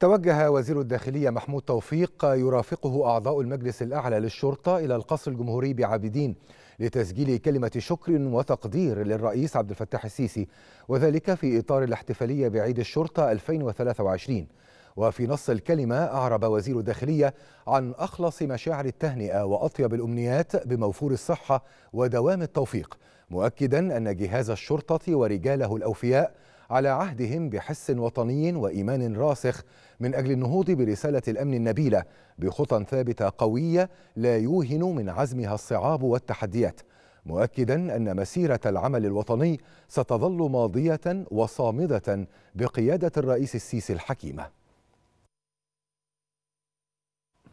توجه وزير الداخلية محمود توفيق يرافقه أعضاء المجلس الأعلى للشرطة إلى القصر الجمهوري بعابدين لتسجيل كلمة شكر وتقدير للرئيس عبد الفتاح السيسي وذلك في إطار الاحتفالية بعيد الشرطة 2023 وفي نص الكلمة أعرب وزير الداخلية عن أخلص مشاعر التهنئة وأطيب الأمنيات بموفور الصحة ودوام التوفيق مؤكدا أن جهاز الشرطة ورجاله الأوفياء على عهدهم بحس وطني وإيمان راسخ من أجل النهوض برسالة الأمن النبيلة بخطى ثابتة قوية لا يوهن من عزمها الصعاب والتحديات مؤكدا أن مسيرة العمل الوطني ستظل ماضية وصامدة بقيادة الرئيس السيسي الحكيمة